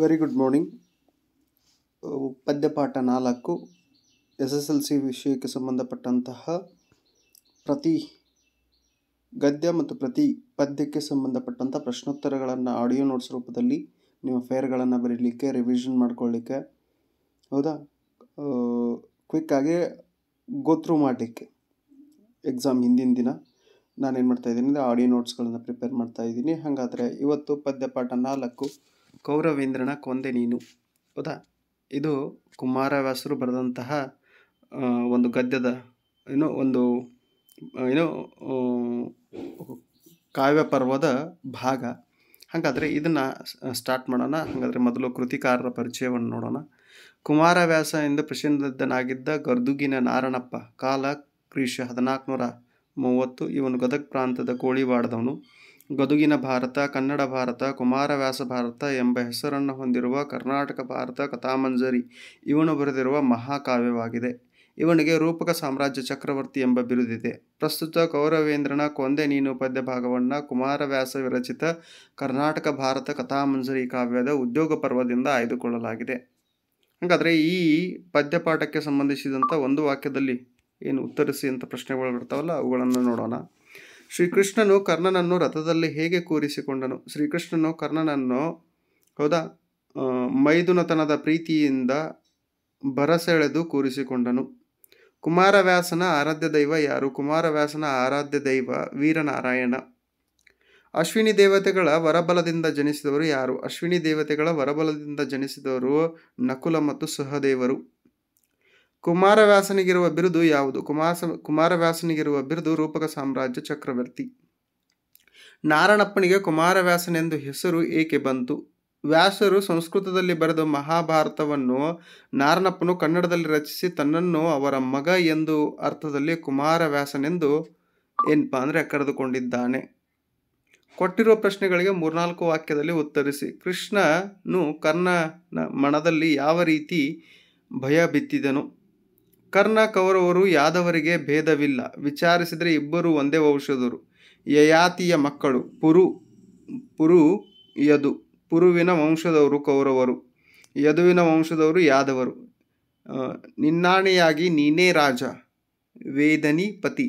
very good morning ಪದ್ಯಪಾಠ ನಾಲ್ಕು S S L C ವಿಷಯಕ್ಕೆ ಸಂಬಂಧಪಟ್ಟಂತಹ ಪ್ರತಿ ಗದ್ಯ ಮತ್ತು ಪ್ರತಿ ಪದ್ಯಕ್ಕೆ ಸಂಬಂಧಪಟ್ಟಂಥ ಪ್ರಶ್ನೋತ್ತರಗಳನ್ನು ಆಡಿಯೋ ನೋಟ್ಸ್ ರೂಪದಲ್ಲಿ ನಿಮ್ಮ ಫೇರ್ಗಳನ್ನು ಬರೀಲಿಕ್ಕೆ ರಿವಿಷನ್ ಮಾಡ್ಕೊಳ್ಳಿಕ್ಕೆ ಹೌದಾ ಕ್ವಿಕ್ಕಾಗಿ ಗೋತ್ರೂ ಮಾಡಲಿಕ್ಕೆ ಎಕ್ಸಾಮ್ ಹಿಂದಿನ ದಿನ ನಾನೇನು ಮಾಡ್ತಾಯಿದ್ದೀನಿ ಅಂದರೆ ಆಡಿಯೋ ನೋಟ್ಸ್ಗಳನ್ನು ಪ್ರಿಪೇರ್ ಮಾಡ್ತಾಯಿದ್ದೀನಿ ಹಾಗಾದರೆ ಇವತ್ತು ಪದ್ಯಪಾಠ ನಾಲ್ಕು ಕೌರವೇಂದ್ರನ ಕೊಂದೆ ನೀನು ಹೌದಾ ಇದು ಕುಮಾರವ್ಯಾಸರು ಬರೆದಂತಹ ಒಂದು ಗದ್ಯದ ಏನೋ ಒಂದು ಏನೋ ಕಾವ್ಯ ಪರ್ವದ ಭಾಗ ಹಾಗಾದರೆ ಇದನ್ನು ಸ್ಟಾರ್ಟ್ ಮಾಡೋಣ ಹಾಗಾದರೆ ಮೊದಲು ಕೃತಿಕಾರರ ಪರಿಚಯವನ್ನು ನೋಡೋಣ ಕುಮಾರವ್ಯಾಸ ಎಂದು ಪ್ರಸಿದ್ಧನಾಗಿದ್ದ ಗರ್ದುಗಿನ ನಾರಣಪ್ಪ ಕಾಲ ಕ್ರೀಶ ಹದಿನಾಲ್ಕುನೂರ ಮೂವತ್ತು ಇವನು ಗದಗ ಪ್ರಾಂತದ ಕೋಳಿವಾಡದವನು ಗದುಗಿನ ಭಾರತ ಕನ್ನಡ ಭಾರತ ಕುಮಾರವ್ಯಾಸ ಭಾರತ ಎಂಬ ಹೆಸರನ್ನು ಹೊಂದಿರುವ ಕರ್ನಾಟಕ ಭಾರತ ಕಥಾಮಂಜರಿ ಇವನು ಬರೆದಿರುವ ಮಹಾಕಾವ್ಯವಾಗಿದೆ ಇವನಿಗೆ ರೂಪಕ ಸಾಮ್ರಾಜ್ಯ ಚಕ್ರವರ್ತಿ ಎಂಬ ಬಿರುದಿದೆ ಪ್ರಸ್ತುತ ಕೌರವೇಂದ್ರನ ಕೊಂದೆ ನೀನು ಪದ್ಯ ಭಾಗವನ್ನು ಕುಮಾರವ್ಯಾಸ ವಿರಚಿತ ಕರ್ನಾಟಕ ಭಾರತ ಕಥಾಮಂಜರಿ ಕಾವ್ಯದ ಉದ್ಯೋಗ ಪರ್ವದಿಂದ ಆಯ್ದುಕೊಳ್ಳಲಾಗಿದೆ ಹಾಗಾದರೆ ಈ ಪದ್ಯಪಾಠಕ್ಕೆ ಸಂಬಂಧಿಸಿದಂಥ ಒಂದು ವಾಕ್ಯದಲ್ಲಿ ಏನು ಉತ್ತರಿಸಿ ಅಂತ ಪ್ರಶ್ನೆಗಳು ಬರ್ತಾವಲ್ಲ ಅವುಗಳನ್ನು ನೋಡೋಣ ಶ್ರೀಕೃಷ್ಣನು ಕರ್ಣನನ್ನು ರಥದಲ್ಲಿ ಹೇಗೆ ಕೂರಿಸಿಕೊಂಡನು ಶ್ರೀಕೃಷ್ಣನು ಕರ್ಣನನ್ನು ಹೌದಾ ಮೈದುನತನದ ಪ್ರೀತಿಯಿಂದ ಬರಸೆಳೆದು ಕೂರಿಸಿಕೊಂಡನು ಕುಮಾರವ್ಯಾಸನ ಆರಾಧ್ಯ ದೈವ ಯಾರು ಕುಮಾರವ್ಯಾಸನ ಆರಾಧ್ಯ ದೈವ ವೀರನಾರಾಯಣ ಅಶ್ವಿನಿ ದೇವತೆಗಳ ವರಬಲದಿಂದ ಜನಿಸಿದವರು ಯಾರು ಅಶ್ವಿನಿ ದೇವತೆಗಳ ವರಬಲದಿಂದ ಜನಿಸಿದವರು ನಕುಲ ಮತ್ತು ಸಹದೇವರು ಕುಮಾರವ್ಯಾಸನಿಗಿರುವ ಬಿರುದು ಯಾವುದು ಕುಮಾಸ ಕುಮಾರವ್ಯಾಸನಿಗಿರುವ ಬಿರುದು ರೂಪಕ ಸಾಮ್ರಾಜ್ಯ ಚಕ್ರವರ್ತಿ ನಾರಣಪ್ಪನಿಗೆ ಕುಮಾರವ್ಯಾಸನೆಂದು ಹೆಸರು ಏಕೆ ಬಂತು ವ್ಯಾಸರು ಸಂಸ್ಕೃತದಲ್ಲಿ ಬರೆದ ಮಹಾಭಾರತವನ್ನು ನಾರಣಪ್ಪನು ಕನ್ನಡದಲ್ಲಿ ರಚಿಸಿ ತನ್ನನ್ನು ಅವರ ಮಗ ಎಂದು ಅರ್ಥದಲ್ಲಿ ಕುಮಾರವ್ಯಾಸನೆಂದು ಏನಪ್ಪ ಅಂದರೆ ಕರೆದುಕೊಂಡಿದ್ದಾನೆ ಕೊಟ್ಟಿರುವ ಪ್ರಶ್ನೆಗಳಿಗೆ ಮೂರ್ನಾಲ್ಕು ವಾಕ್ಯದಲ್ಲಿ ಉತ್ತರಿಸಿ ಕೃಷ್ಣನು ಕರ್ಣನ ಮನದಲ್ಲಿ ಯಾವ ರೀತಿ ಭಯ ಬಿತ್ತಿದನು ಕರ್ಣ ಕೌರವರು ಯಾದವರಿಗೆ ಭೇದವಿಲ್ಲ ವಿಚಾರಿಸಿದರೆ ಇಬ್ಬರು ಒಂದೇ ವಂಶದರು ಯಯಾತಿಯ ಮಕ್ಕಳು ಪುರು ಪುರು ಯದು ಪುರುವಿನ ವಂಶದವರು ಕೌರವರು ಯದುವಿನ ವಂಶದವರು ಯಾದವರು ನಿನ್ನಾಣೆಯಾಗಿ ನೀನೇ ರಾಜ ವೇದನಿ ಪತಿ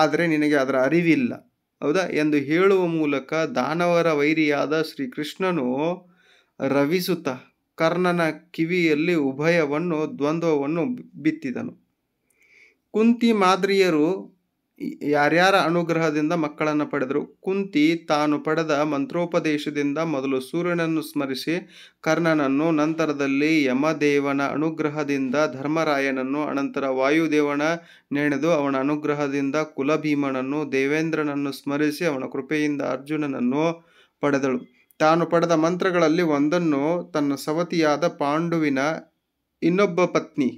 ಆದರೆ ನಿನಗೆ ಅದರ ಅರಿವಿಲ್ಲ ಹೌದಾ ಎಂದು ಹೇಳುವ ಮೂಲಕ ದಾನವರ ವೈರಿಯಾದ ಶ್ರೀಕೃಷ್ಣನು ರವಿಸುತ್ತ ಕರ್ಣನ ಕಿವಿಯಲ್ಲಿ ಉಭಯವನ್ನು ದ್ವಂದ್ವವನ್ನು ಬಿತ್ತಿದನು ಕುಂತಿ ಮಾದ್ರಿಯರು ಯಾರ್ಯಾರ ಅನುಗ್ರಹದಿಂದ ಮಕ್ಕಳನ್ನು ಪಡೆದರು ಕುಂತಿ ತಾನು ಪಡೆದ ಮಂತ್ರೋಪದೇಶದಿಂದ ಮೊದಲು ಸೂರ್ಯನನ್ನು ಸ್ಮರಿಸಿ ಕರ್ಣನನ್ನು ನಂತರದಲ್ಲಿ ಯಮದೇವನ ಅನುಗ್ರಹದಿಂದ ಧರ್ಮರಾಯನನ್ನು ಅನಂತರ ವಾಯುದೇವನ ನೆಣೆದು ಅವನ ಅನುಗ್ರಹದಿಂದ ಕುಲಭೀಮನನ್ನು ದೇವೇಂದ್ರನನ್ನು ಸ್ಮರಿಸಿ ಅವನ ಕೃಪೆಯಿಂದ ಅರ್ಜುನನನ್ನು ಪಡೆದಳು ತಾನು ಪಡೆದ ಮಂತ್ರಗಳಲ್ಲಿ ಒಂದನ್ನು ತನ್ನ ಸವತಿಯಾದ ಪಾಂಡುವಿನ ಇನ್ನೊಬ್ಬ ಪತ್ನಿ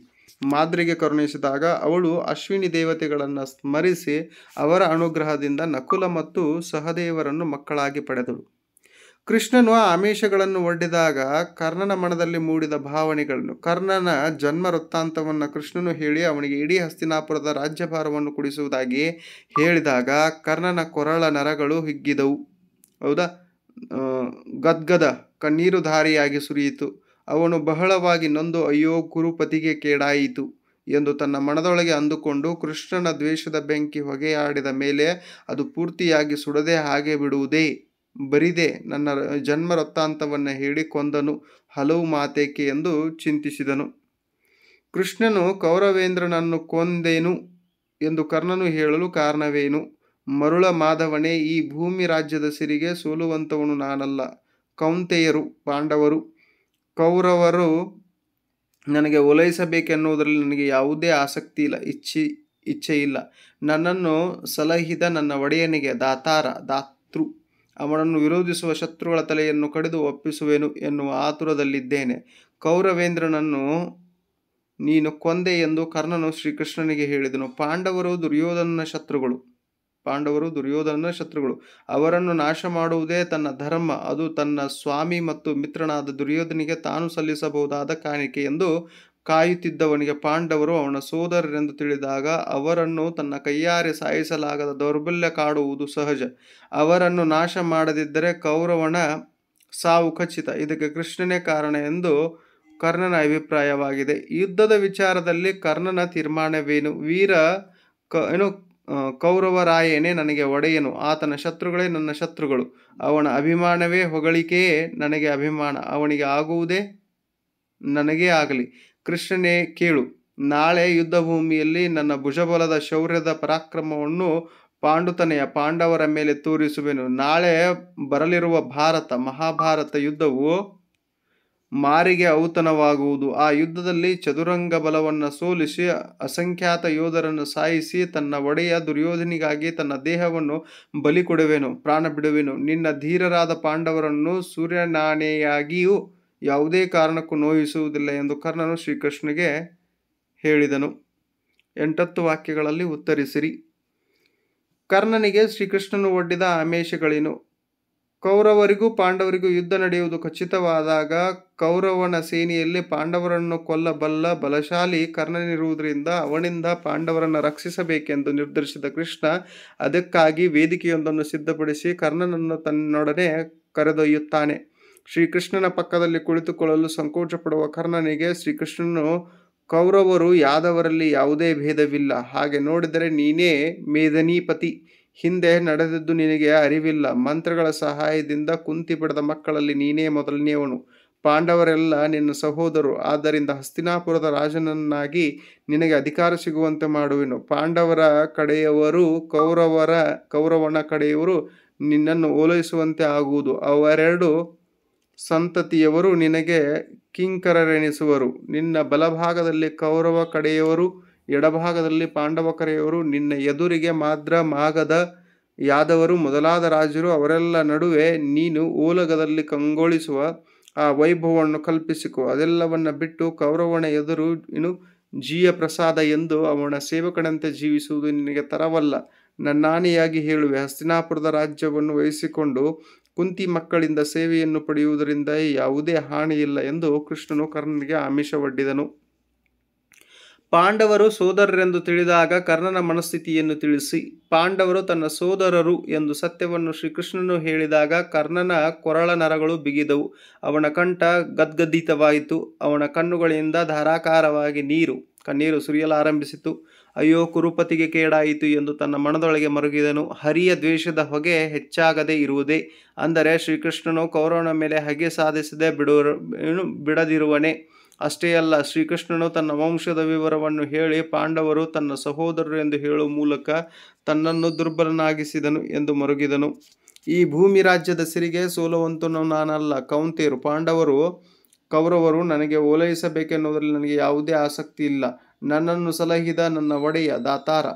ಮಾದ್ರಿಗೆ ಕರುಣಿಸಿದಾಗ ಅವಳು ಅಶ್ವಿನಿ ದೇವತೆಗಳನ್ನು ಸ್ಮರಿಸಿ ಅವರ ಅನುಗ್ರಹದಿಂದ ನಕುಲ ಮತ್ತು ಸಹದೇವರನ್ನು ಮಕ್ಕಳಾಗಿ ಪಡೆದಳು ಕೃಷ್ಣನು ಆಮಿಷಗಳನ್ನು ಒಡ್ಡಿದಾಗ ಕರ್ಣನ ಮನದಲ್ಲಿ ಮೂಡಿದ ಭಾವನೆಗಳನ್ನು ಕರ್ಣನ ಜನ್ಮ ವೃತ್ತಾಂತವನ್ನು ಕೃಷ್ಣನು ಹೇಳಿ ಅವನಿಗೆ ಇಡೀ ಹಸ್ತಿನಾಪುರದ ರಾಜ್ಯಭಾರವನ್ನು ಕುಡಿಸುವುದಾಗಿ ಹೇಳಿದಾಗ ಕರ್ಣನ ಕೊರಳ ನರಗಳು ಹಿಗ್ಗಿದವು ಹೌದಾ ಗದ್ಗದ ಕಣ್ಣೀರು ಧಾರಿಯಾಗಿ ಸುರಿಯಿತು ಅವನು ಬಹಳವಾಗಿ ನೊಂದು ಅಯ್ಯೋ ಕುರುಪತಿಗೆ ಕೇಡಾಯಿತು ಎಂದು ತನ್ನ ಮನದೊಳಗೆ ಅಂದುಕೊಂಡು ಕೃಷ್ಣನ ದ್ವೇಷದ ಬೆಂಕಿ ಹೊಗೆಯಾಡಿದ ಮೇಲೆ ಅದು ಪೂರ್ತಿಯಾಗಿ ಸುಡದೆ ಹಾಗೆ ಬಿಡುವುದೇ ಬರಿದೆ ನನ್ನ ಜನ್ಮ ವೃತ್ತಾಂತವನ್ನು ಹೇಳಿ ಕೊಂದನು ಹಲವು ಮಾತೇಕೆ ಎಂದು ಚಿಂತಿಸಿದನು ಕೃಷ್ಣನು ಕೌರವೇಂದ್ರನನ್ನು ಕೊಂದೇನು ಎಂದು ಕರ್ಣನು ಹೇಳಲು ಕಾರಣವೇನು ಮರುಳ ಮಾಧವನೇ ಈ ಭೂಮಿ ರಾಜ್ಯದ ಸಿರಿಗೆ ಸೋಲುವಂಥವನು ನಾನಲ್ಲ ಕೌಂತೆಯರು ಪಾಂಡವರು ಕೌರವರು ನನಗೆ ಒಲೈಸಬೇಕೆನ್ನುವುದರಲ್ಲಿ ನನಗೆ ಯಾವುದೇ ಆಸಕ್ತಿ ಇಲ್ಲ ಇಚ್ಛಿ ಇಚ್ಛೆ ಇಲ್ಲ ನನ್ನನ್ನು ಸಲಹಿದ ನನ್ನ ಒಡೆಯನಿಗೆ ದಾತಾರ ದಾತೃ ಅವನನ್ನು ವಿರೋಧಿಸುವ ಶತ್ರುಗಳ ತಲೆಯನ್ನು ಕಡಿದು ಒಪ್ಪಿಸುವೆನು ಎನ್ನುವ ಆತುರದಲ್ಲಿದ್ದೇನೆ ಕೌರವೇಂದ್ರನನ್ನು ನೀನು ಕೊಂದೆ ಎಂದು ಕರ್ಣನು ಶ್ರೀಕೃಷ್ಣನಿಗೆ ಹೇಳಿದನು ಪಾಂಡವರು ದುರ್ಯೋಧನನ ಶತ್ರುಗಳು ಪಾಂಡವರು ದುರ್ಯೋಧನನ ಶತ್ರುಗಳು ಅವರನ್ನು ನಾಶ ಮಾಡುವುದೇ ತನ್ನ ಧರ್ಮ ಅದು ತನ್ನ ಸ್ವಾಮಿ ಮತ್ತು ಮಿತ್ರನಾದ ದುರ್ಯೋಧನಿಗೆ ತಾನು ಸಲ್ಲಿಸಬಹುದಾದ ಕಾಣಿಕೆ ಎಂದು ಕಾಯುತ್ತಿದ್ದವನಿಗೆ ಪಾಂಡವರು ಅವನ ಸೋದರರೆಂದು ತಿಳಿದಾಗ ಅವರನ್ನು ತನ್ನ ಕೈಯಾರೆ ಸಾಯಿಸಲಾಗದ ದೌರ್ಬಲ್ಯ ಕಾಡುವುದು ಸಹಜ ಅವರನ್ನು ನಾಶ ಮಾಡದಿದ್ದರೆ ಕೌರವನ ಸಾವು ಖಚಿತ ಇದಕ್ಕೆ ಕೃಷ್ಣನೇ ಕಾರಣ ಎಂದು ಕರ್ಣನ ಅಭಿಪ್ರಾಯವಾಗಿದೆ ಯುದ್ಧದ ವಿಚಾರದಲ್ಲಿ ಕರ್ಣನ ತೀರ್ಮಾನವೇನು ವೀರ ಕ ಏನು ಕೌರವರಾಯನೇ ನನಗೆ ಒಡೆಯನು ಆತನ ಶತ್ರುಗಳೇ ನನ್ನ ಶತ್ರುಗಳು ಅವನ ಅಭಿಮಾನವೇ ಹೊಗಳಿಕೆಯೇ ನನಗೆ ಅಭಿಮಾನ ಅವನಿಗೆ ಆಗುವುದೇ ನನಗೇ ಆಗಲಿ ಕೃಷ್ಣನೇ ಕೇಳು ನಾಳೆ ಯುದ್ಧಭೂಮಿಯಲ್ಲಿ ನನ್ನ ಭುಜಬಲದ ಶೌರ್ಯದ ಪರಾಕ್ರಮವನ್ನು ಪಾಂಡುತನೆಯ ಪಾಂಡವರ ಮೇಲೆ ತೋರಿಸುವೆನು ನಾಳೆ ಬರಲಿರುವ ಭಾರತ ಮಹಾಭಾರತ ಯುದ್ಧವು ಮಾರಿಗೆ ಔತಣವಾಗುವುದು ಆ ಯುದ್ಧದಲ್ಲಿ ಚದುರಂಗ ಬಲವನ್ನು ಸೋಲಿಸಿ ಅಸಂಖ್ಯಾತ ಯೋಧರನ್ನು ಸಾಯಿಸಿ ತನ್ನ ಒಡೆಯ ದುರ್ಯೋಧನಿಗಾಗಿ ತನ್ನ ದೇಹವನ್ನು ಬಲಿ ಕೊಡುವೆನು ಪ್ರಾಣ ಬಿಡುವೆನು ನಿನ್ನ ಧೀರರಾದ ಪಾಂಡವರನ್ನು ಸೂರ್ಯನಾನೆಯಾಗಿಯೂ ಯಾವುದೇ ಕಾರಣಕ್ಕೂ ನೋಯಿಸುವುದಿಲ್ಲ ಎಂದು ಕರ್ಣನು ಶ್ರೀಕೃಷ್ಣಗೆ ಹೇಳಿದನು ಎಂಟತ್ತು ವಾಕ್ಯಗಳಲ್ಲಿ ಉತ್ತರಿಸಿರಿ ಕರ್ಣನಿಗೆ ಶ್ರೀಕೃಷ್ಣನು ಒಡ್ಡಿದ ಆಮೇಶಗಳೇನು ಕೌರವರಿಗೂ ಪಾಂಡವರಿಗೂ ಯುದ್ಧ ನಡೆಯುವುದು ಖಚಿತವಾದಾಗ ಕೌರವನ ಸೇನೆಯಲ್ಲಿ ಪಾಂಡವರನ್ನು ಕೊಲ್ಲಬಲ್ಲ ಬಲಶಾಲಿ ಕರ್ಣನಿರುವುದರಿಂದ ಅವನಿಂದ ಪಾಂಡವರನ್ನು ರಕ್ಷಿಸಬೇಕೆಂದು ನಿರ್ಧರಿಸಿದ ಕೃಷ್ಣ ಅದಕ್ಕಾಗಿ ವೇದಿಕೆಯೊಂದನ್ನು ಸಿದ್ಧಪಡಿಸಿ ಕರ್ಣನನ್ನು ತನ್ನೊಡನೆ ಕರೆದೊಯ್ಯುತ್ತಾನೆ ಶ್ರೀಕೃಷ್ಣನ ಪಕ್ಕದಲ್ಲಿ ಕುಳಿತುಕೊಳ್ಳಲು ಸಂಕೋಚ ಪಡುವ ಕರ್ಣನಿಗೆ ಶ್ರೀಕೃಷ್ಣನು ಕೌರವರು ಯಾದವರಲ್ಲಿ ಯಾವುದೇ ಭೇದವಿಲ್ಲ ಹಾಗೆ ನೋಡಿದರೆ ನೀನೇ ಮೇದನೀಪತಿ ಹಿಂದೆ ನಡೆದದ್ದು ನಿನಗೆ ಅರಿವಿಲ್ಲ ಮಂತ್ರಗಳ ಸಹಾಯದಿಂದ ಕುಂತಿ ಪಡೆದ ಮಕ್ಕಳಲ್ಲಿ ನೀನೇ ಮೊದಲನೆಯವನು ಪಾಂಡವರೆಲ್ಲ ನಿನ್ನ ಸಹೋದರು ಆದ್ದರಿಂದ ಹಸ್ತಿನಾಪುರದ ರಾಜನನ್ನಾಗಿ ನಿನಗೆ ಅಧಿಕಾರ ಸಿಗುವಂತೆ ಮಾಡುವೆನು ಪಾಂಡವರ ಕಡೆಯವರು ಕೌರವರ ಕೌರವನ ಕಡೆಯವರು ನಿನ್ನನ್ನು ಓಲೈಸುವಂತೆ ಆಗುವುದು ಅವರೆರಡು ಸಂತತಿಯವರು ನಿನಗೆ ಕಿಂಕರರೆನಿಸುವರು ನಿನ್ನ ಬಲಭಾಗದಲ್ಲಿ ಕೌರವ ಕಡೆಯವರು ಎಡಭಾಗದಲ್ಲಿ ಪಾಂಡವಕರೆಯವರು ನಿನ್ನ ಎದುರಿಗೆ ಮಾದ್ರ ಮಾಗದ ಯಾದವರು ಮೊದಲಾದ ರಾಜರು ಅವರೆಲ್ಲ ನಡುವೆ ನೀನು ಓಲಗದಲ್ಲಿ ಕಂಗೊಳಿಸುವ ಆ ವೈಭವವನ್ನು ಕಲ್ಪಿಸಿಕೊ ಅದೆಲ್ಲವನ್ನು ಬಿಟ್ಟು ಕೌರವನ ಎದುರು ಇನ್ನು ಜೀಯ ಪ್ರಸಾದ ಎಂದು ಅವನ ಸೇವಕನಂತೆ ಜೀವಿಸುವುದು ನಿನಗೆ ತರವಲ್ಲ ನನ್ನಾನೆಯಾಗಿ ಹೇಳುವೆ ಹಸ್ತಿನಾಪುರದ ರಾಜ್ಯವನ್ನು ವಹಿಸಿಕೊಂಡು ಕುಂತಿ ಮಕ್ಕಳಿಂದ ಸೇವೆಯನ್ನು ಪಡೆಯುವುದರಿಂದ ಯಾವುದೇ ಹಾನಿಯಿಲ್ಲ ಎಂದು ಕೃಷ್ಣನು ಕರ್ಣನಿಗೆ ಆಮಿಷವೊಡ್ಡಿದನು ಪಾಂಡವರು ಸೋದರರೆಂದು ತಿಳಿದಾಗ ಕರ್ಣನ ಮನಸ್ಥಿತಿಯನ್ನು ತಿಳಿಸಿ ಪಾಂಡವರು ತನ್ನ ಸೋದರರು ಎಂದು ಸತ್ಯವನ್ನು ಶ್ರೀಕೃಷ್ಣನು ಹೇಳಿದಾಗ ಕರ್ಣನ ಕೊರಳ ನರಗಳು ಬಿಗಿದವು ಅವನ ಕಂಠ ಗದ್ಗದ್ದಿತವಾಯಿತು ಅವನ ಕಣ್ಣುಗಳಿಂದ ಧಾರಾಕಾರವಾಗಿ ನೀರು ಕಣ್ಣೀರು ಸುರಿಯಲಾರಂಭಿಸಿತು ಅಯ್ಯೋ ಕುರುಪತಿಗೆ ಕೇಡಾಯಿತು ಎಂದು ತನ್ನ ಮನದೊಳಗೆ ಮರುಗಿದನು ಹರಿಯ ದ್ವೇಷದ ಹೊಗೆ ಹೆಚ್ಚಾಗದೆ ಇರುವುದೇ ಅಂದರೆ ಶ್ರೀಕೃಷ್ಣನು ಕೌರವನ ಮೇಲೆ ಹಗೆ ಸಾಧಿಸದೆ ಬಿಡುವ ಬಿಡದಿರುವನೆ ಅಷ್ಟೇ ಅಲ್ಲ ಶ್ರೀಕೃಷ್ಣನು ತನ್ನ ವಂಶದ ವಿವರವನ್ನು ಹೇಳಿ ಪಾಂಡವರು ತನ್ನ ಸಹೋದರರು ಎಂದು ಹೇಳುವ ಮೂಲಕ ತನ್ನನ್ನು ದುರ್ಬಲನಾಗಿಸಿದನು ಎಂದು ಮರುಗಿದನು ಈ ಭೂಮಿ ರಾಜ್ಯದ ಸಿರಿಗೆ ಸೋಲುವಂತನು ನಾನಲ್ಲ ಕೌಂತೇರು ಪಾಂಡವರು ಕೌರವರು ನನಗೆ ಓಲೈಸಬೇಕೆನ್ನುವುದರಲ್ಲಿ ನನಗೆ ಯಾವುದೇ ಆಸಕ್ತಿ ಇಲ್ಲ ನನ್ನನ್ನು ಸಲಹಿದ ನನ್ನ ಒಡೆಯ ದಾತಾರ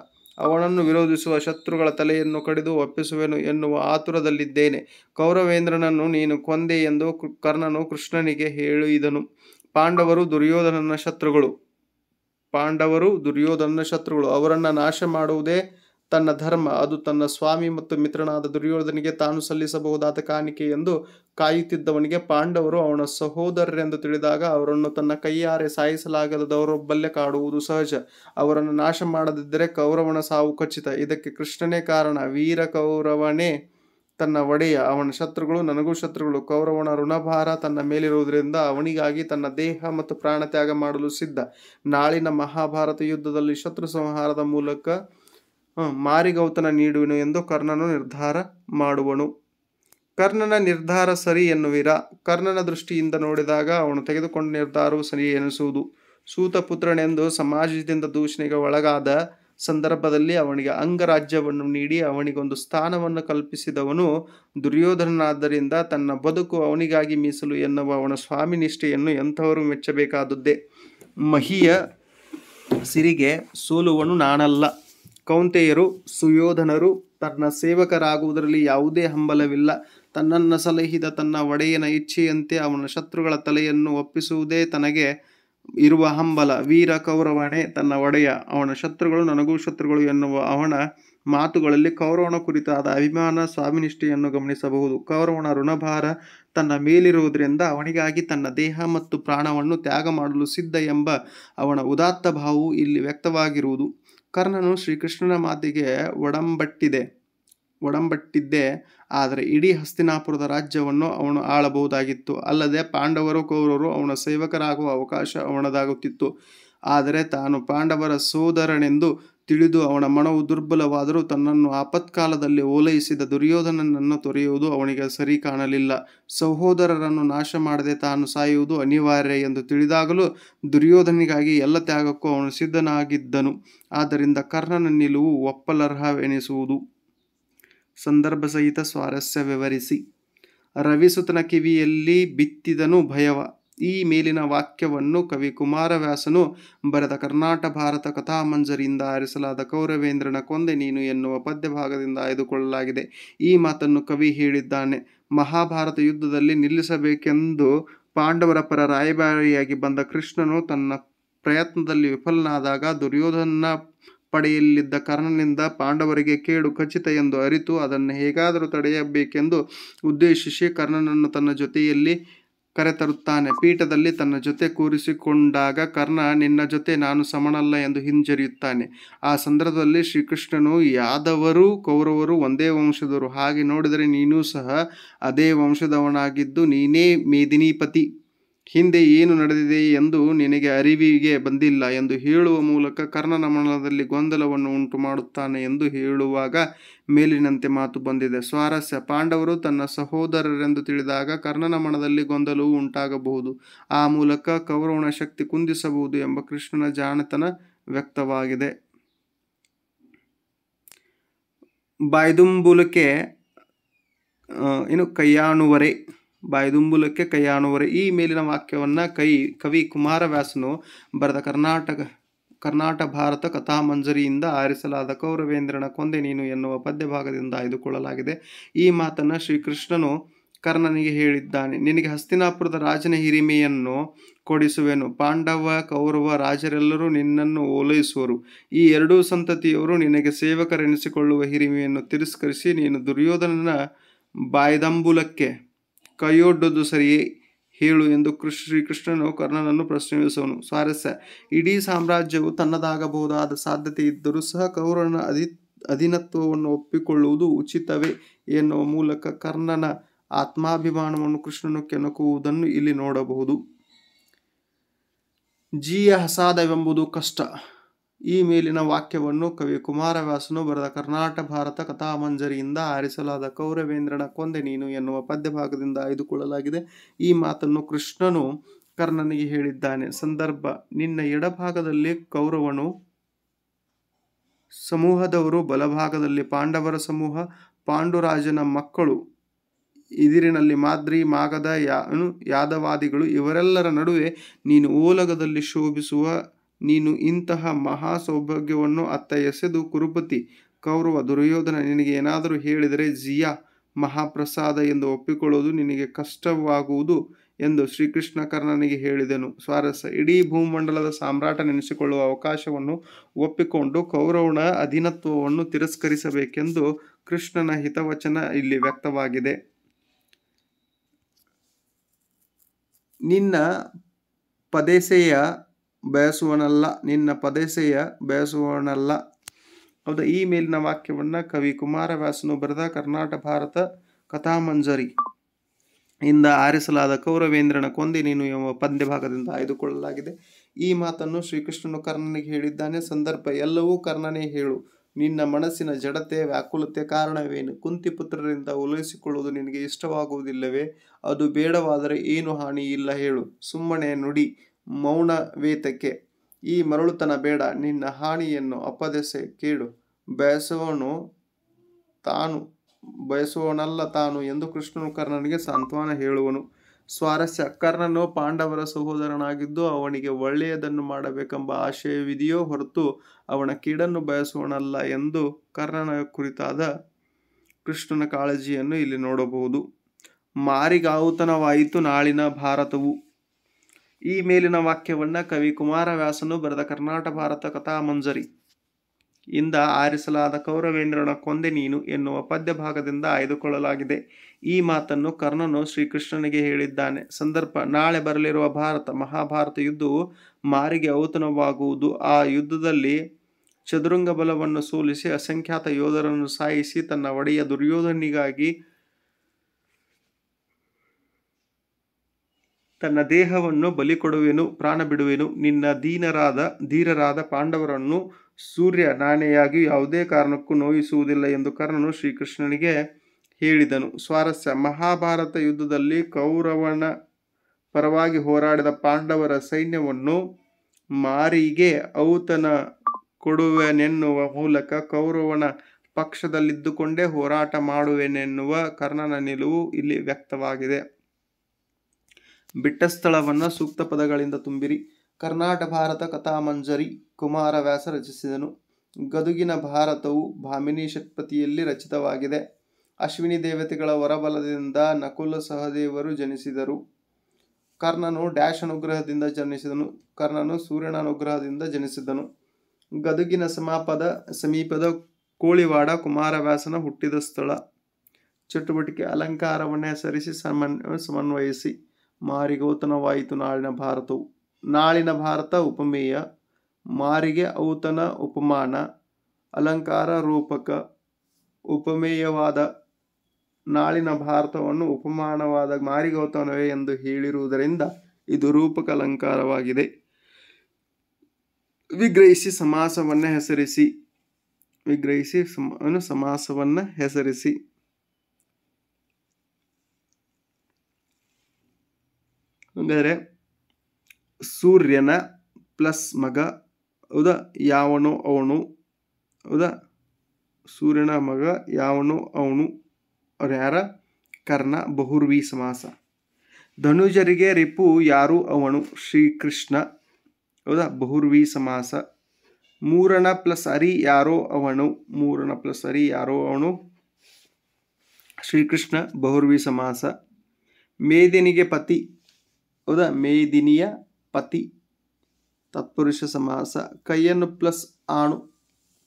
ಅವನನ್ನು ವಿರೋಧಿಸುವ ಶತ್ರುಗಳ ತಲೆಯನ್ನು ಕಡಿದು ಒಪ್ಪಿಸುವೆನು ಎನ್ನುವ ಆತುರದಲ್ಲಿದ್ದೇನೆ ಕೌರವೇಂದ್ರನನ್ನು ನೀನು ಕೊಂದೆ ಎಂದು ಕರ್ಣನು ಕೃಷ್ಣನಿಗೆ ಹೇಳಿದನು ಪಾಂಡವರು ದುರ್ಯೋಧನನ ಶತ್ರುಗಳು ಪಾಂಡವರು ದುರ್ಯೋಧನನ ಶತ್ರುಗಳು ಅವರನ್ನು ನಾಶ ಮಾಡುವುದೇ ತನ್ನ ಧರ್ಮ ಅದು ತನ್ನ ಸ್ವಾಮಿ ಮತ್ತು ಮಿತ್ರನಾದ ದುರ್ಯೋಧನಿಗೆ ತಾನು ಸಲ್ಲಿಸಬಹುದಾದ ಕಾಣಿಕೆ ಎಂದು ಕಾಯುತ್ತಿದ್ದವನಿಗೆ ಪಾಂಡವರು ಅವನ ಸಹೋದರರೆಂದು ತಿಳಿದಾಗ ಅವರನ್ನು ತನ್ನ ಕೈಯಾರೆ ಸಾಯಿಸಲಾಗದ ದೌರ್ಬಲ್ಯ ಕಾಡುವುದು ಸಹಜ ಅವರನ್ನು ನಾಶ ಮಾಡದಿದ್ದರೆ ಕೌರವನ ಸಾವು ಖಚಿತ ಇದಕ್ಕೆ ಕೃಷ್ಣನೇ ಕಾರಣ ವೀರ ಕೌರವನೇ ತನ್ನ ಒಡೆಯ ಅವನ ಶತ್ರುಗಳು ನನಗೂ ಶತ್ರುಗಳು ಕೌರವನ ಋಣಭಾರ ತನ್ನ ಮೇಲಿರುವುದರಿಂದ ಅವನಿಗಾಗಿ ತನ್ನ ದೇಹ ಮತ್ತು ಪ್ರಾಣ ತ್ಯಾಗ ಮಾಡಲು ಸಿದ್ಧ ನಾಳಿನ ಮಹಾಭಾರತ ಯುದ್ಧದಲ್ಲಿ ಶತ್ರು ಸಂಹಾರದ ಮೂಲಕ ಮಾರಿಗೌತನ ನೀಡುವನು ಎಂದು ಕರ್ಣನು ನಿರ್ಧಾರ ಮಾಡುವನು ಕರ್ಣನ ನಿರ್ಧಾರ ಸರಿ ಎನ್ನುವಿರ ಕರ್ಣನ ದೃಷ್ಟಿಯಿಂದ ನೋಡಿದಾಗ ಅವನು ತೆಗೆದುಕೊಂಡ ನಿರ್ಧಾರವು ಸರಿ ಎನಿಸುವುದು ಸೂತಪುತ್ರನೆಂದು ಸಮಾಜದಿಂದ ದೂಷಣೆಗೆ ಒಳಗಾದ ಸಂದರ್ಭದಲ್ಲಿ ಅವನಿಗೆ ಅಂಗರಾಜ್ಯವನ್ನು ನೀಡಿ ಅವನಿಗೊಂದು ಸ್ಥಾನವನ್ನು ಕಲ್ಪಿಸಿದವನು ದುರ್ಯೋಧನನಾದ್ದರಿಂದ ತನ್ನ ಬದುಕು ಅವನಿಗಾಗಿ ಮೀಸಲು ಎನ್ನುವ ಅವನ ಸ್ವಾಮಿ ನಿಷ್ಠೆಯನ್ನು ಎಂಥವರು ಮೆಚ್ಚಬೇಕಾದದ್ದೇ ಮಹಿಯ ಸಿರಿಗೆ ಸೋಲುವನು ನಾನಲ್ಲ ಕೌಂತೆಯರು ಸುಯೋಧನರು ತನ್ನ ಸೇವಕರಾಗುವುದರಲ್ಲಿ ಯಾವುದೇ ಹಂಬಲವಿಲ್ಲ ತನ್ನನ್ನು ಸಲಹಿದ ತನ್ನ ಒಡೆಯನ ಇಚ್ಛೆಯಂತೆ ಅವನ ಶತ್ರುಗಳ ತಲೆಯನ್ನು ಒಪ್ಪಿಸುವುದೇ ತನಗೆ ಇರುವ ಹಂಬಲ ವೀರ ಕೌರವಣೆ ತನ್ನ ಒಡೆಯ ಅವನ ಶತ್ರುಗಳು ನನಗೂ ಶತ್ರುಗಳು ಎನ್ನುವ ಅವನ ಮಾತುಗಳಲ್ಲಿ ಕೌರವನ ಕುರಿತಾದ ಅಭಿಮಾನ ಸ್ವಾಮಿನಿಷ್ಠೆಯನ್ನು ಗಮನಿಸಬಹುದು ಕೌರವನ ಋಣಭಾರ ತನ್ನ ಮೇಲಿರುವುದರಿಂದ ಅವನಿಗಾಗಿ ತನ್ನ ದೇಹ ಮತ್ತು ಪ್ರಾಣವನ್ನು ತ್ಯಾಗ ಮಾಡಲು ಸಿದ್ಧ ಎಂಬ ಅವನ ಉದಾತ್ತ ಭಾವವು ಇಲ್ಲಿ ವ್ಯಕ್ತವಾಗಿರುವುದು ಕರ್ಣನು ಶ್ರೀಕೃಷ್ಣನ ಮಾತಿಗೆ ಒಡಂಬಟ್ಟಿದೆ ಒಡಂಬಟ್ಟಿದ್ದೆ ಆದರೆ ಇಡೀ ಹಸ್ತಿನಾಪುರದ ರಾಜ್ಯವನ್ನು ಅವನು ಆಳಬಹುದಾಗಿತ್ತು ಅಲ್ಲದೆ ಪಾಂಡವರು ಕೌರವರು ಅವನ ಸೇವಕರಾಗುವ ಅವಕಾಶ ಅವನದಾಗುತ್ತಿತ್ತು ಆದರೆ ತಾನು ಪಾಂಡವರ ಸೋದರನೆಂದು ತಿಳಿದು ಅವನ ಮನವು ದುರ್ಬಲವಾದರೂ ತನ್ನನ್ನು ಆಪತ್ಕಾಲದಲ್ಲಿ ಓಲೈಸಿದ ದುರ್ಯೋಧನನನ್ನು ತೊರೆಯುವುದು ಅವನಿಗೆ ಸರಿ ಕಾಣಲಿಲ್ಲ ಸಹೋದರರನ್ನು ನಾಶ ಮಾಡದೆ ತಾನು ಸಾಯುವುದು ಅನಿವಾರ್ಯ ಎಂದು ತಿಳಿದಾಗಲೂ ದುರ್ಯೋಧನಿಗಾಗಿ ಎಲ್ಲ ತ್ಯಾಗಕ್ಕೂ ಅವನು ಸಿದ್ಧನಾಗಿದ್ದನು ಆದ್ದರಿಂದ ಕರ್ಣನ ನಿಲುವು ಒಪ್ಪಲರ್ಹವೆನಿಸುವುದು ಸಂದರ್ಭಸಹಿತ ಸ್ವಾರಸ್ಯ ವಿವರಿಸಿ ರವಿಸುತನ ಕಿವಿಯಲ್ಲಿ ಬಿತ್ತಿದನು ಭಯವ ಈ ಮೇಲಿನ ವಾಕ್ಯವನ್ನು ಕವಿ ಕುಮಾರವ್ಯಾಸನು ಬರೆದ ಕರ್ನಾಟ ಭಾರತ ಕಥಾಮಂಜರಿಯಿಂದ ಆರಿಸಲಾದ ಕೌರವೇಂದ್ರನ ಕೊಂದೆ ನೀನು ಎನ್ನುವ ಪದ್ಯ ಭಾಗದಿಂದ ಆಯ್ದುಕೊಳ್ಳಲಾಗಿದೆ ಈ ಮಾತನ್ನು ಕವಿ ಹೇಳಿದ್ದಾನೆ ಮಹಾಭಾರತ ಯುದ್ಧದಲ್ಲಿ ನಿಲ್ಲಿಸಬೇಕೆಂದು ಪಾಂಡವರ ಪರ ರಾಯಭಾರಿಯಾಗಿ ಬಂದ ಕೃಷ್ಣನು ತನ್ನ ಪ್ರಯತ್ನದಲ್ಲಿ ವಿಫಲನಾದಾಗ ದುರ್ಯೋಧನ ಪಡೆಯಲ್ಲಿದ್ದ ಕಾರಣದಿಂದ ಪಾಂಡವರಿಗೆ ಕೇಡು ಖಚಿತ ಎಂದು ಅರಿತು ಅದನ್ನು ಹೇಗಾದರೂ ತಡೆಯಬೇಕೆಂದು ಉದ್ದೇಶಿಸಿ ಕರ್ಣನನ್ನು ತನ್ನ ಜೊತೆಯಲ್ಲಿ ಕರೆತರುತ್ತಾನೆ ಪೀಠದಲ್ಲಿ ತನ್ನ ಜೊತೆ ಕೂರಿಸಿಕೊಂಡಾಗ ಕರ್ಣ ನಿನ್ನ ಜೊತೆ ನಾನು ಸಮನಲ್ಲ ಎಂದು ಹಿಂಜರಿಯುತ್ತಾನೆ ಆ ಸಂದರ್ಭದಲ್ಲಿ ಶ್ರೀಕೃಷ್ಣನು ಯಾದವರು ಕೌರವರು ಒಂದೇ ವಂಶದವರು ಹಾಗೆ ನೋಡಿದರೆ ನೀನೂ ಸಹ ಅದೇ ವಂಶದವನಾಗಿದ್ದು ನೀನೇ ಮೇದಿನೀಪತಿ ಹಿಂದೆ ಏನು ನಡೆದಿದೆ ಎಂದು ನಿನಗೆ ಅರಿವಿಗೆ ಬಂದಿಲ್ಲ ಎಂದು ಹೇಳುವ ಮೂಲಕ ಕರ್ಣನ ಮನದಲ್ಲಿ ಗೊಂದಲವನ್ನು ಉಂಟು ಮಾಡುತ್ತಾನೆ ಎಂದು ಹೇಳುವಾಗ ಮೇಲಿನಂತೆ ಮಾತು ಬಂದಿದೆ ಸ್ವಾರಸ್ಯ ಪಾಂಡವರು ತನ್ನ ಸಹೋದರರೆಂದು ತಿಳಿದಾಗ ಕರ್ಣನ ಮನದಲ್ಲಿ ಗೊಂದಲವು ಉಂಟಾಗಬಹುದು ಆ ಮೂಲಕ ಕೌರವನ ಶಕ್ತಿ ಕುಂದಿಸಬಹುದು ಎಂಬ ಕೃಷ್ಣನ ಜಾಣತನ ವ್ಯಕ್ತವಾಗಿದೆ ಬಾಯ್ದುಂಬುಲಕೆ ಏನು ಕೈಯಾಣುವರೆ ಬಾಯ್ದುಂಬುಲಕ್ಕೆ ಕೈಯಾಣುವರೆ ಈ ಮೇಲಿನ ವಾಕ್ಯವನ್ನು ಕೈ ಕವಿ ಕುಮಾರವ್ಯಾಸನು ಬರೆದ ಕರ್ನಾಟಕ ಕರ್ನಾಟಕ ಭಾರತ ಕಥಾಮಂಜರಿಯಿಂದ ಆರಿಸಲಾದ ಕೌರವೇಂದ್ರನ ಕೊಂದೆ ನೀನು ಎನ್ನುವ ಪದ್ಯಭಾಗದಿಂದ ಆಯ್ದುಕೊಳ್ಳಲಾಗಿದೆ ಈ ಮಾತನ್ನು ಶ್ರೀಕೃಷ್ಣನು ಕರ್ಣನಿಗೆ ಹೇಳಿದ್ದಾನೆ ನಿನಗೆ ಹಸ್ತಿನಾಪುರದ ರಾಜನ ಹಿರಿಮೆಯನ್ನು ಕೊಡಿಸುವೆನು ಪಾಂಡವ ಕೌರವ ರಾಜರೆಲ್ಲರೂ ನಿನ್ನನ್ನು ಓಲೈಸುವರು ಈ ಎರಡೂ ಸಂತತಿಯವರು ನಿನಗೆ ಸೇವಕರೆನಿಸಿಕೊಳ್ಳುವ ಹಿರಿಮೆಯನ್ನು ತಿರಸ್ಕರಿಸಿ ನೀನು ದುರ್ಯೋಧನನ ಬಾಯ್ದಂಬುಲಕ್ಕೆ ಕೈಯೊಡ್ಡದು ಸರಿಯೇ ಹೇಳು ಎಂದು ಕೃಷ್ಣ ಶ್ರೀಕೃಷ್ಣನು ಕರ್ಣನನ್ನು ಪ್ರಶ್ನಿಸುವನು ಸ್ವಾರಸ್ಯ ಇಡೀ ಸಾಮ್ರಾಜ್ಯವು ತನ್ನದಾಗಬಹುದಾದ ಸಾಧ್ಯತೆ ಇದ್ದರೂ ಸಹ ಕೌರವನ ಅಧಿ ಅಧೀನತ್ವವನ್ನು ಒಪ್ಪಿಕೊಳ್ಳುವುದು ಉಚಿತವೇ ಎನ್ನುವ ಮೂಲಕ ಕರ್ಣನ ಆತ್ಮಾಭಿಮಾನವನ್ನು ಕೃಷ್ಣನು ಕೆಣಕುವುದನ್ನು ಇಲ್ಲಿ ನೋಡಬಹುದು ಜೀಯ ಹಸಾದವೆಂಬುದು ಕಷ್ಟ ಈ ಮೇಲಿನ ವಾಕ್ಯವನ್ನು ಕವಿ ಕುಮಾರವ್ಯಾಸನು ಬರೆದ ಕರ್ನಾಟಕ ಭಾರತ ಕಥಾಮಂಜರಿಯಿಂದ ಆರಿಸಲಾದ ಕೌರವೇಂದ್ರನ ಕೊಂದೆ ನೀನು ಎನ್ನುವ ಪದ್ಯಭಾಗದಿಂದ ಆಯ್ದುಕೊಳ್ಳಲಾಗಿದೆ ಈ ಮಾತನ್ನು ಕೃಷ್ಣನು ಕರ್ಣನಿಗೆ ಹೇಳಿದ್ದಾನೆ ಸಂದರ್ಭ ನಿನ್ನ ಎಡಭಾಗದಲ್ಲಿ ಕೌರವನು ಸಮೂಹದವರು ಬಲಭಾಗದಲ್ಲಿ ಪಾಂಡವರ ಸಮೂಹ ಪಾಂಡುರಾಜನ ಮಕ್ಕಳು ಇದಿರಿನಲ್ಲಿ ಮಾದ್ರಿ ಮಾಗದ ಯಾ ಯಾದವಾದಿಗಳು ಇವರೆಲ್ಲರ ನಡುವೆ ನೀನು ಓಲಗದಲ್ಲಿ ಶೋಭಿಸುವ ನೀನು ಇಂತಹ ಮಹಾ ಸೌಭಾಗ್ಯವನ್ನು ಅತ್ತ ಎಸೆದು ಕುರುಪತಿ ಕೌರವ ದುರ್ಯೋಧನ ನಿನಗೆ ಏನಾದರೂ ಹೇಳಿದರೆ ಜಿಯಾ ಮಹಾಪ್ರಸಾದ ಎಂದು ಒಪ್ಪಿಕೊಳ್ಳುವುದು ನಿನಗೆ ಕಷ್ಟವಾಗುವುದು ಎಂದು ಶ್ರೀಕೃಷ್ಣ ಕರ್ಣನಿಗೆ ಹೇಳಿದನು ಸ್ವಾರಸ್ಯ ಇಡೀ ಭೂಮಂಡಲದ ಸಾಮ್ರಾಟ ನೆನೆಸಿಕೊಳ್ಳುವ ಅವಕಾಶವನ್ನು ಒಪ್ಪಿಕೊಂಡು ಕೌರವನ ಅಧೀನತ್ವವನ್ನು ತಿರಸ್ಕರಿಸಬೇಕೆಂದು ಕೃಷ್ಣನ ಹಿತವಚನ ಇಲ್ಲಿ ವ್ಯಕ್ತವಾಗಿದೆ ನಿನ್ನ ಪದೇಸೆಯ ಬಯಸುವನಲ್ಲ ನಿನ್ನ ಪದೇಸೆಯ ಬಯಸುವನಲ್ಲ ಹೌದಾ ಈ ಮೇಲಿನ ವಾಕ್ಯವನ್ನು ಕವಿ ಕುಮಾರವ್ಯಾಸನು ಬರೆದ ಕರ್ನಾಟಕ ಭಾರತ ಕಥಾಮಂಜರಿ ಇಂದ ಆರಿಸಲಾದ ಕೌರವೇಂದ್ರನ ಕೊಂದಿ ನೀನು ಎಂಬ ಪದ್ಯ ಭಾಗದಿಂದ ಆಯ್ದುಕೊಳ್ಳಲಾಗಿದೆ ಈ ಮಾತನ್ನು ಶ್ರೀಕೃಷ್ಣನು ಕರ್ಣನಿಗೆ ಹೇಳಿದ್ದಾನೆ ಸಂದರ್ಭ ಎಲ್ಲವೂ ಕರ್ಣನೇ ಹೇಳು ನಿನ್ನ ಮನಸ್ಸಿನ ಜಡತೆ ವ್ಯಾಕುಲತೆ ಕಾರಣವೇನು ಕುಂತಿಪುತ್ರರಿಂದ ಉಲೈಸಿಕೊಳ್ಳುವುದು ನಿನಗೆ ಇಷ್ಟವಾಗುವುದಿಲ್ಲವೇ ಅದು ಬೇಡವಾದರೆ ಏನು ಹಾನಿ ಇಲ್ಲ ಹೇಳು ಸುಮ್ಮನೆ ನುಡಿ ಮೌನವೇತಕ್ಕೆ ಈ ಮರಳುತನ ಬೇಡ ನಿನ್ನ ಹಾನಿಯನ್ನು ಅಪದೆಸೆ ಕೇಳು ಬಯಸುವನು ತಾನು ಬಯಸುವನಲ್ಲ ತಾನು ಎಂದು ಕೃಷ್ಣನು ಕರ್ಣನಿಗೆ ಸಾಂತ್ವನ ಹೇಳುವನು ಸ್ವಾರಸ್ಯ ಕರ್ಣನು ಪಾಂಡವರ ಸಹೋದರನಾಗಿದ್ದು ಅವನಿಗೆ ಒಳ್ಳೆಯದನ್ನು ಮಾಡಬೇಕೆಂಬ ಆಶಯವಿದೆಯೋ ಹೊರತು ಅವನ ಕೀಡನ್ನು ಬಯಸುವನಲ್ಲ ಎಂದು ಕರ್ಣನ ಕುರಿತಾದ ಕೃಷ್ಣನ ಕಾಳಜಿಯನ್ನು ಇಲ್ಲಿ ನೋಡಬಹುದು ಮಾರಿಗಾವುತನವಾಯಿತು ನಾಳಿನ ಭಾರತವು ಈ ಮೇಲಿನ ವಾಕ್ಯವನ್ನು ಕವಿ ಕುಮಾರವ್ಯಾಸನು ಬರೆದ ಕರ್ನಾಟಕ ಭಾರತ ಕಥಾಮಂಜರಿ ಇಂದ ಆರಿಸಲಾದ ಕೌರವೇಂದ್ರನ ಕೊಂದೆ ನೀನು ಎನ್ನುವ ಪದ್ಯ ಭಾಗದಿಂದ ಆಯ್ದುಕೊಳ್ಳಲಾಗಿದೆ ಈ ಮಾತನ್ನು ಕರ್ಣನು ಶ್ರೀಕೃಷ್ಣನಿಗೆ ಹೇಳಿದ್ದಾನೆ ಸಂದರ್ಭ ನಾಳೆ ಬರಲಿರುವ ಭಾರತ ಮಹಾಭಾರತ ಯುದ್ಧವು ಮಾರಿಗೆ ಔತಣವಾಗುವುದು ಆ ಯುದ್ಧದಲ್ಲಿ ಚದುರಂಗ ಬಲವನ್ನು ಸೋಲಿಸಿ ಅಸಂಖ್ಯಾತ ಯೋಧರನ್ನು ಸಾಯಿಸಿ ತನ್ನ ಒಡೆಯ ದುರ್ಯೋಧನಿಗಾಗಿ ತನ್ನ ದೇಹವನ್ನು ಬಲಿಕೊಡುವೆನು ಪ್ರಾಣ ಬಿಡುವೆನು ನಿನ್ನ ದೀನರಾದ ಧೀರರಾದ ಪಾಂಡವರನ್ನು ಸೂರ್ಯ ನಾನೆಯಾಗಿ ಯಾವುದೇ ಕಾರಣಕ್ಕೂ ನೋಯಿಸುವುದಿಲ್ಲ ಎಂದು ಕರ್ಣನು ಶ್ರೀಕೃಷ್ಣನಿಗೆ ಹೇಳಿದನು ಸ್ವಾರಸ್ಯ ಮಹಾಭಾರತ ಯುದ್ಧದಲ್ಲಿ ಕೌರವನ ಪರವಾಗಿ ಹೋರಾಡಿದ ಪಾಂಡವರ ಸೈನ್ಯವನ್ನು ಮಾರಿಗೆ ಔತನ ಕೊಡುವೆನೆನ್ನುವ ಮೂಲಕ ಕೌರವನ ಪಕ್ಷದಲ್ಲಿದ್ದುಕೊಂಡೇ ಹೋರಾಟ ಮಾಡುವೆನೆನ್ನುವ ಕರ್ಣನ ನಿಲುವು ಇಲ್ಲಿ ವ್ಯಕ್ತವಾಗಿದೆ ಬಿಟ್ಟ ಸ್ಥಳವನ್ನು ಸೂಕ್ತ ಪದಗಳಿಂದ ತುಂಬಿರಿ ಕರ್ನಾಟಕ ಭಾರತ ಕಥಾಮಂಜರಿ ಕುಮಾರವ್ಯಾಸ ರಚಿಸಿದನು ಗದುಗಿನ ಭಾರತವು ಭಾಮಿನಿ ಷಟ್ಪತಿಯಲ್ಲಿ ರಚಿತವಾಗಿದೆ ಅಶ್ವಿನಿ ದೇವತೆಗಳ ಹೊರಬಲದಿಂದ ನಕುಲ ಸಹದೇವರು ಜನಿಸಿದರು ಕರ್ಣನು ಡ್ಯಾಶ್ ಅನುಗ್ರಹದಿಂದ ಜನಿಸಿದನು ಕರ್ಣನು ಸೂರ್ಯನ ಅನುಗ್ರಹದಿಂದ ಜನಿಸಿದನು ಗದುಗಿನ ಸಮಾಪದ ಸಮೀಪದ ಕೋಳಿವಾಡ ಕುಮಾರವ್ಯಾಸನ ಹುಟ್ಟಿದ ಸ್ಥಳ ಚಟುವಟಿಕೆ ಅಲಂಕಾರವನ್ನೇ ಹೆಸರಿಸಿ ಸಮನ್ ಸಮನ್ವಯಿಸಿ ಮಾರಿಗೌತನವಾಯಿತು ನಾಳಿನ ಭಾರತವು ನಾಳಿನ ಭಾರತ ಉಪಮೇಯ ಮಾರಿಗೆ ಔತನ ಉಪಮಾನ ಅಲಂಕಾರ ರೂಪಕ ಉಪಮೇಯವಾದ ನಾಳಿನ ಭಾರತವನ್ನು ಉಪಮಾನವಾದ ಮಾರಿಗೌತನವೇ ಎಂದು ಹೇಳಿರುವುದರಿಂದ ಇದು ರೂಪಕ ಅಲಂಕಾರವಾಗಿದೆ ವಿಗ್ರಹಿಸಿ ಸಮಾಸವನ್ನು ಹೆಸರಿಸಿ ವಿಗ್ರಹಿಸಿ ಸಮ ಸಮಾಸವನ್ನು ಹೆಸರಿಸಿ ಅಂದರೆ ಸೂರ್ಯನ ಪ್ಲಸ್ ಮಗ ಹೌದಾ ಯಾವನು ಅವನು ಹೌದಾ ಸೂರ್ಯನ ಮಗ ಯಾವನು ಅವನು ಅವ್ರು ಯಾರ ಕರ್ಣ ಬಹುರ್ವಿ ಸಮಾಸ ಧನುಜರಿಗೆ ರಿಪು ಯಾರು ಅವನು ಶ್ರೀಕೃಷ್ಣ ಹೌದಾ ಬಹುರ್ವಿ ಸಮಾಸ ಮೂರನ ಪ್ಲಸ್ ಅರಿ ಯಾರೋ ಅವನು ಮೂರನ ಪ್ಲಸ್ ಅರಿ ಯಾರೋ ಅವನು ಶ್ರೀಕೃಷ್ಣ ಬಹುರ್ವಿ ಸಮಾಸ ಮೇದಿನಿಗೆ ಪತಿ ಹೌದಾ ಮೇದಿನಿಯ ಪತಿ ತತ್ಪುರುಷ ಸಮಾಸ ಕೈಯನ್ನು ಪ್ಲಸ್ ಆಣು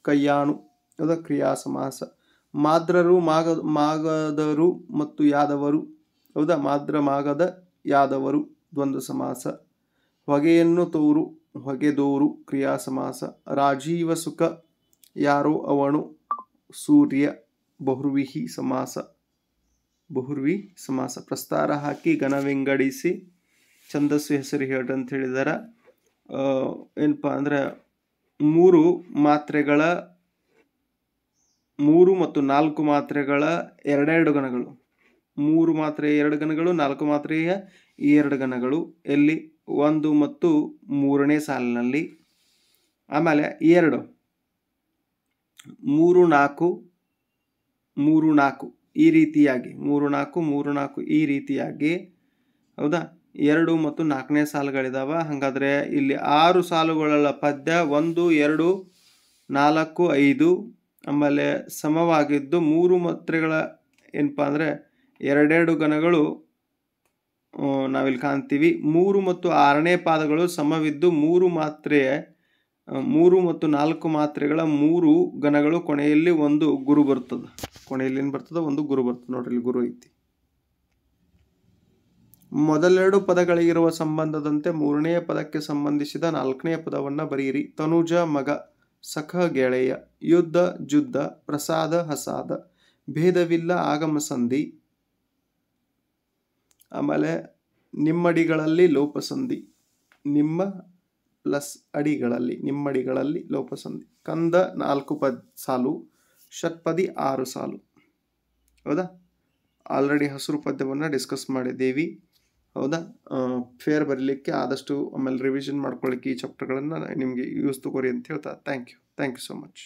ಕೈಯಾಣು ಹೌದಾ ಕ್ರಿಯಾ ಸಮಾಸ ಮಾದ್ರರು ಮಾಗ ಮಾಗದರು ಮತ್ತು ಯಾದವರು ಹೌದಾ ಮಾದ್ರ ಮಾಗದ ಯಾದವರು ದ್ವಂದ್ವ ಸಮಾಸ ಹೊಗೆಯನ್ನು ತೋರು ಹೊಗೆದೋರು ಕ್ರಿಯಾ ಸಮಾಸ ರಾಜೀವ ಸುಖ ಯಾರೋ ಅವನು ಸೂರ್ಯ ಬಹುರ್ವಿಹಿ ಸಮಾಸ ಬಹುರ್ವಿ ಸಮಾಸ ಪ್ರಸ್ತಾರ ಹಾಕಿ ಘನವಿಂಗಡಿಸಿ ಛಂದಸ್ಸು ಹೆಸರು ಹೇಳ್ರಿ ಅಂತ ಹೇಳಿದಾರ ಏನಪ್ಪ ಅಂದ್ರೆ ಮೂರು ಮಾತ್ರೆಗಳ ಮೂರು ಮತ್ತು ನಾಲ್ಕು ಮಾತ್ರೆಗಳ ಎರಡೆರಡು ಗಣಗಳು ಮೂರು ಮಾತ್ರೆ ಎರಡು ಗಣಗಳು ನಾಲ್ಕು ಮಾತ್ರೆಯ ಎರಡು ಗಣಗಳು ಎಲ್ಲಿ ಒಂದು ಮತ್ತು ಮೂರನೇ ಸಾಲಿನಲ್ಲಿ ಆಮೇಲೆ ಎರಡು ಮೂರು ನಾಲ್ಕು ಮೂರು ನಾಲ್ಕು ಈ ರೀತಿಯಾಗಿ ಮೂರು ನಾಲ್ಕು ಮೂರು ನಾಲ್ಕು ಈ ರೀತಿಯಾಗಿ ಹೌದಾ ಎರಡು ಮತ್ತು ನಾಲ್ಕನೇ ಸಾಲುಗಳಿದಾವೆ ಹಾಗಾದರೆ ಇಲ್ಲಿ ಆರು ಸಾಲುಗಳ ಪದ್ಯ ಒಂದು ಎರಡು ನಾಲ್ಕು ಐದು ಆಮೇಲೆ ಸಮವಾಗಿದ್ದು ಮೂರು ಮಾತ್ರೆಗಳ ಏನಪ್ಪ ಅಂದರೆ ಎರಡೆರಡು ಗಣಗಳು ನಾವಿಲ್ಲಿ ಕಾಣ್ತೀವಿ ಮೂರು ಮತ್ತು ಆರನೇ ಪಾದಗಳು ಸಮವಿದ್ದು ಮೂರು ಮಾತ್ರೆ ಮೂರು ಮತ್ತು ನಾಲ್ಕು ಮಾತ್ರೆಗಳ ಮೂರು ಗಣಗಳು ಕೊನೆಯಲ್ಲಿ ಒಂದು ಗುರು ಬರ್ತದೆ ಕೊನೆಯಲ್ಲಿ ಏನು ಬರ್ತದೆ ಒಂದು ಗುರು ಬರ್ತದೆ ನೋಡ್ರಿ ಇಲ್ಲಿ ಗುರು ಐತಿ ಮೊದಲೆರಡು ಪದಗಳಿಗಿರುವ ಸಂಬಂಧದಂತೆ ಮೂರನೆಯ ಪದಕ್ಕೆ ಸಂಬಂಧಿಸಿದ ನಾಲ್ಕನೆಯ ಪದವನ್ನು ಬರೆಯಿರಿ ತನುಜ ಮಗ ಸಖ ಗೆಳೆಯ ಯುದ್ಧ ಜುದ್ಧ ಪ್ರಸಾದ ಹಸಾದ ಭೇದವಿಲ್ಲ ಆಗಮ ಸಂಧಿ ಆಮೇಲೆ ನಿಮ್ಮಡಿಗಳಲ್ಲಿ ಲೋಪಸಂಧಿ ನಿಮ್ಮ ಪ್ಲಸ್ ಅಡಿಗಳಲ್ಲಿ ನಿಮ್ಮಡಿಗಳಲ್ಲಿ ಲೋಪಸಂಧಿ ಕಂದ ನಾಲ್ಕು ಪದ ಸಾಲು ಷಟ್ಪದಿ ಆರು ಸಾಲು ಹೌದಾ ಆಲ್ರೆಡಿ ಹಸಿರು ಪದ್ಯವನ್ನು ಡಿಸ್ಕಸ್ ಮಾಡಿದ್ದೀವಿ ಹೌದಾ ಫೇರ್ ಬರೀಲಿಕ್ಕೆ ಆದಷ್ಟು ಆಮೇಲೆ ರಿವಿಷನ್ ಮಾಡ್ಕೊಳ್ಳಿಕ್ಕೆ ಈ ಚಾಪ್ಟರ್ಗಳನ್ನು ನಿಮಗೆ ಯೂಸ್ ತಗೋರಿ ಅಂತ ಹೇಳ್ತಾ thank you thank you so much